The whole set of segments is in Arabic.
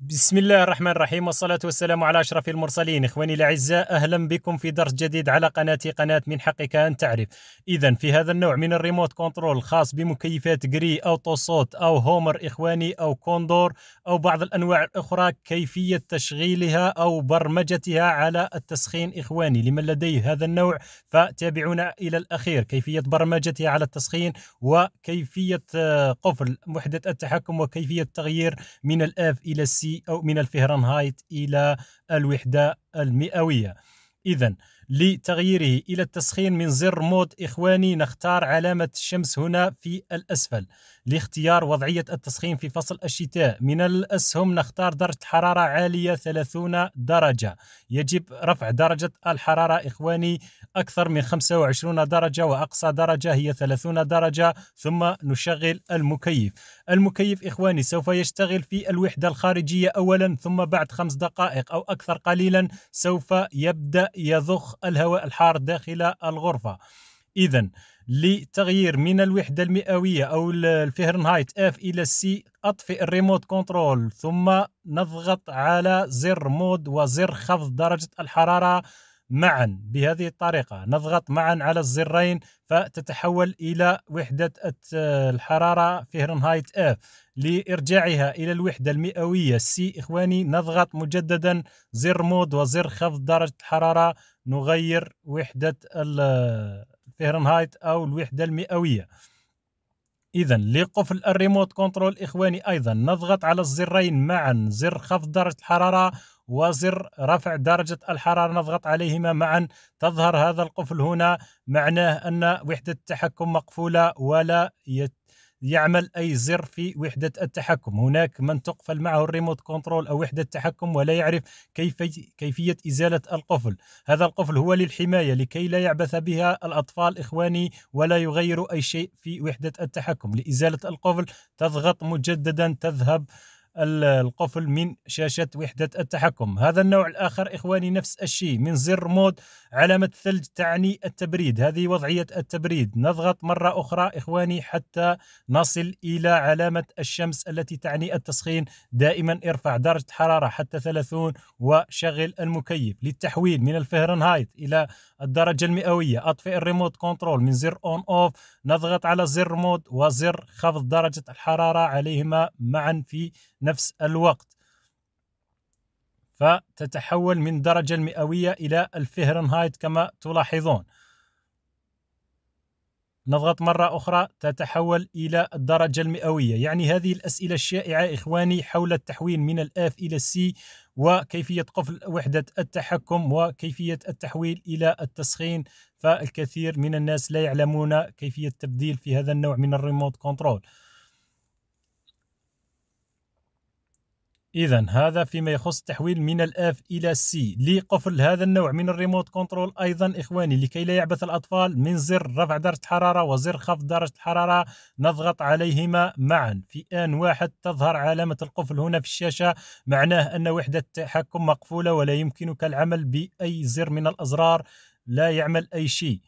بسم الله الرحمن الرحيم والصلاة والسلام على أشرف المرسلين إخواني الأعزاء أهلا بكم في درس جديد على قناتي قناة من حقك أن تعرف إذا في هذا النوع من الريموت كنترول الخاص بمكيفات جري أو توصوت أو هومر إخواني أو كوندور أو بعض الأنواع الأخرى كيفية تشغيلها أو برمجتها على التسخين إخواني لمن لديه هذا النوع فتابعونا إلى الأخير كيفية برمجتها على التسخين وكيفية قفل وحدة التحكم وكيفية تغيير من الآف إلى السي أو من الفهرنهايت إلى الوحدة المئوية إذا لتغييره إلى التسخين من زر مود إخواني نختار علامة الشمس هنا في الأسفل لاختيار وضعية التسخين في فصل الشتاء من الأسهم نختار درجة حرارة عالية 30 درجة يجب رفع درجة الحرارة إخواني أكثر من 25 درجة وأقصى درجة هي 30 درجة ثم نشغل المكيف المكيف إخواني سوف يشتغل في الوحدة الخارجية أولا ثم بعد خمس دقائق أو أكثر قليلا سوف يبدأ يضخ الهواء الحار داخل الغرفة إذا لتغيير من الوحدة المئوية أو الفهرنهايت F إلى C أطفئ الريموت كنترول ثم نضغط على زر مود وزر خفض درجة الحرارة معا بهذه الطريقة نضغط معا على الزرين فتتحول إلى وحدة الحرارة فهرنهايت اف لإرجاعها إلى الوحدة المئوية سي إخواني نضغط مجددا زر مود وزر خفض درجة الحرارة نغير وحدة فهرنهايت أو الوحدة المئوية إذا لقفل الريموت كنترول إخواني أيضا نضغط على الزرين معا زر خفض درجة الحرارة وزر رفع درجة الحرارة نضغط عليهما معا تظهر هذا القفل هنا معناه أن وحدة التحكم مقفولة ولا يت... يعمل أي زر في وحدة التحكم هناك من تقفل معه الريموت كنترول أو وحدة التحكم ولا يعرف كيف كيفية إزالة القفل هذا القفل هو للحماية لكي لا يعبث بها الأطفال إخواني ولا يغير أي شيء في وحدة التحكم لإزالة القفل تضغط مجددا تذهب القفل من شاشة وحدة التحكم هذا النوع الآخر إخواني نفس الشيء من زر مود علامة الثلج تعني التبريد هذه وضعية التبريد نضغط مرة أخرى إخواني حتى نصل إلى علامة الشمس التي تعني التسخين دائما ارفع درجة حرارة حتى 30 وشغل المكيف للتحويل من الفهرنهايت إلى الدرجة المئوية أطفئ الريموت كنترول من زر أون أوف نضغط على زر مود وزر خفض درجة الحرارة عليهما معا في نفس الوقت فتتحول من درجة المئوية إلى الفهرنهايت كما تلاحظون نضغط مرة أخرى تتحول إلى الدرجة المئوية يعني هذه الأسئلة الشائعة إخواني حول التحويل من الآف إلى السي وكيفية قفل وحدة التحكم وكيفية التحويل إلى التسخين فالكثير من الناس لا يعلمون كيفية التبديل في هذا النوع من الريموت كنترول إذا هذا فيما يخص التحويل من الأف إلى السي لقفل هذا النوع من الريموت كنترول أيضا إخواني لكي لا يعبث الأطفال من زر رفع درجة حرارة وزر خفض درجة الحرارة نضغط عليهما معا في آن واحد تظهر علامة القفل هنا في الشاشة معناه أن وحدة التحكم مقفولة ولا يمكنك العمل بأي زر من الأزرار لا يعمل أي شيء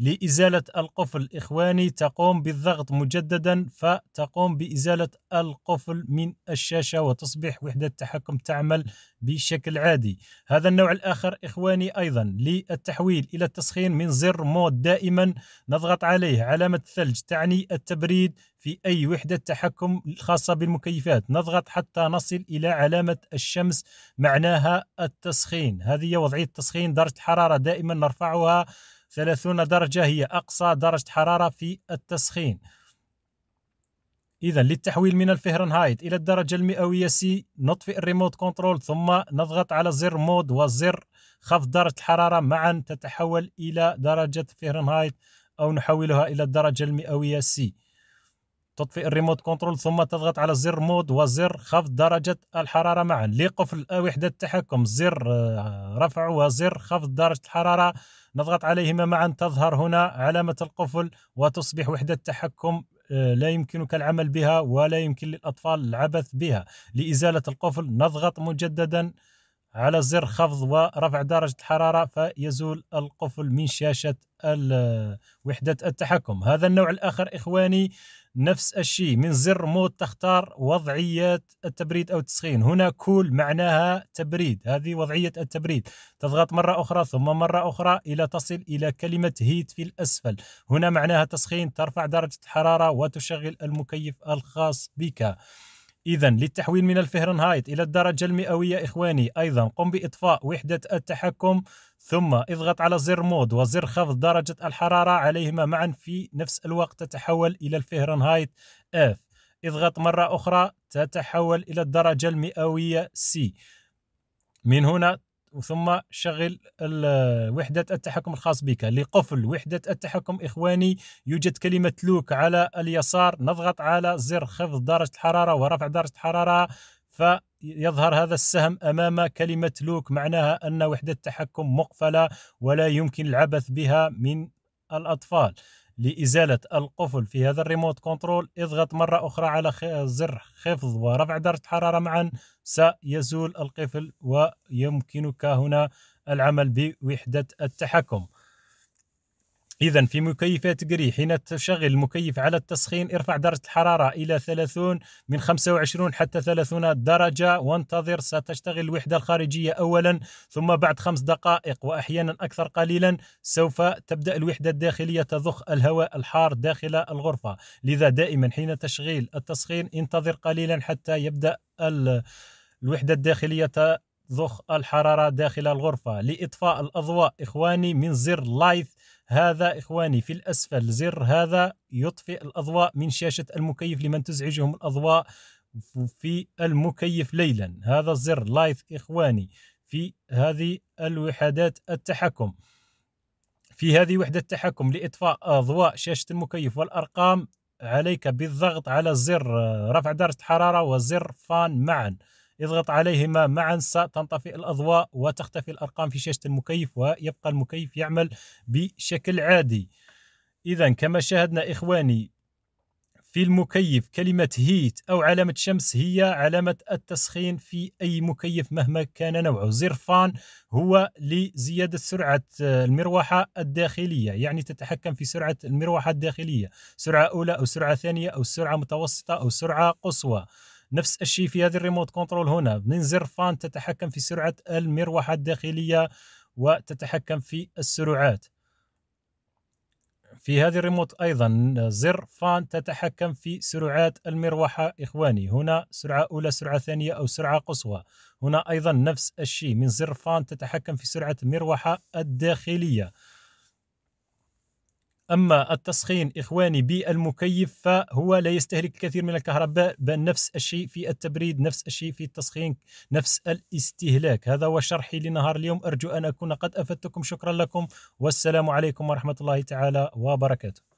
لإزالة القفل إخواني تقوم بالضغط مجددا فتقوم بإزالة القفل من الشاشة وتصبح وحدة التحكم تعمل بشكل عادي هذا النوع الآخر إخواني أيضا للتحويل إلى التسخين من زر مود دائما نضغط عليه علامة الثلج تعني التبريد في أي وحدة تحكم خاصة بالمكيفات نضغط حتى نصل إلى علامة الشمس معناها التسخين هذه وضعية التسخين درجة حرارة دائما نرفعها 30 درجة هي أقصى درجة حرارة في التسخين إذا للتحويل من الفهرنهايت إلى الدرجة المئوية سي نطفئ الريموت كنترول ثم نضغط على زر مود وزر خفض درجة الحرارة معا تتحول إلى درجة فهرنهايت أو نحولها إلى الدرجة المئوية سي تطفئ الريموت كنترول ثم تضغط على زر مود وزر خفض درجة الحرارة معا لقفل وحدة التحكم زر آه، رفع وزر خفض درجة الحرارة نضغط عليهما معا تظهر هنا علامة القفل وتصبح وحدة تحكم آه، لا يمكنك العمل بها ولا يمكن للأطفال العبث بها لإزالة القفل نضغط مجددا على زر خفض ورفع درجة الحرارة فيزول القفل من شاشة وحدة التحكم هذا النوع الآخر إخواني نفس الشيء من زر مود تختار وضعية التبريد أو التسخين هنا كول معناها تبريد هذه وضعية التبريد تضغط مرة أخرى ثم مرة أخرى إلى تصل إلى كلمة هيت في الأسفل هنا معناها تسخين ترفع درجة الحرارة وتشغل المكيف الخاص بك إذا للتحويل من الفهرنهايت إلى الدرجة المئوية إخواني أيضا قم بإطفاء وحدة التحكم ثم اضغط على زر مود وزر خفض درجة الحرارة عليهما معا في نفس الوقت تتحول إلى الفهرنهايت F اضغط مرة أخرى تتحول إلى الدرجة المئوية C من هنا وثم شغل وحدة التحكم الخاص بك لقفل وحدة التحكم إخواني يوجد كلمة لوك على اليسار نضغط على زر خفض درجة الحرارة ورفع درجة الحرارة فيظهر هذا السهم أمام كلمة لوك معناها أن وحدة التحكم مقفلة ولا يمكن العبث بها من الأطفال لإزالة القفل في هذا الريموت كنترول اضغط مرة أخرى على زر خفض ورفع درجة حرارة معا سيزول القفل ويمكنك هنا العمل بوحدة التحكم إذا في مكيفات جري حين تشغل المكيف على التسخين ارفع درجة الحرارة إلى 30 من 25 حتى 30 درجة وانتظر ستشتغل الوحدة الخارجية أولا ثم بعد خمس دقائق وأحيانا أكثر قليلا سوف تبدأ الوحدة الداخلية تضخ الهواء الحار داخل الغرفة لذا دائما حين تشغيل التسخين انتظر قليلا حتى يبدأ الوحدة الداخلية ضخ الحرارة داخل الغرفة لإطفاء الأضواء إخواني من زر لايف هذا إخواني في الأسفل زر هذا يطفئ الأضواء من شاشة المكيف لمن تزعجهم الأضواء في المكيف ليلا هذا الزر لايت إخواني في هذه الوحدات التحكم في هذه وحدة التحكم لإطفاء أضواء شاشة المكيف والأرقام عليك بالضغط على زر رفع درجة حرارة وزر فان معا اضغط عليهما معا ستنطفئ الأضواء وتختفي الأرقام في شاشة المكيف ويبقى المكيف يعمل بشكل عادي إذا كما شاهدنا إخواني في المكيف كلمة هيت أو علامة شمس هي علامة التسخين في أي مكيف مهما كان نوعه زر فان هو لزيادة سرعة المروحة الداخلية يعني تتحكم في سرعة المروحة الداخلية سرعة أولى أو سرعة ثانية أو سرعة متوسطة أو سرعة قصوى نفس الشيء في هذه الريموت كنترول هنا من زر فان تتحكم في سرعة المروحة الداخلية وتتحكم في السرعات في هذه الريموت أيضا زر فان تتحكم في سرعات المروحة إخواني هنا سرعة أولى سرعة ثانية أو سرعة قصوى هنا أيضا نفس الشيء من زر فان تتحكم في سرعة المروحة الداخلية أما التسخين إخواني بالمكيف فهو لا يستهلك الكثير من الكهرباء بل نفس الشيء في التبريد نفس الشيء في التسخين نفس الاستهلاك هذا هو شرحي لنهار اليوم أرجو أن أكون قد أفدتكم شكرا لكم والسلام عليكم ورحمة الله تعالى وبركاته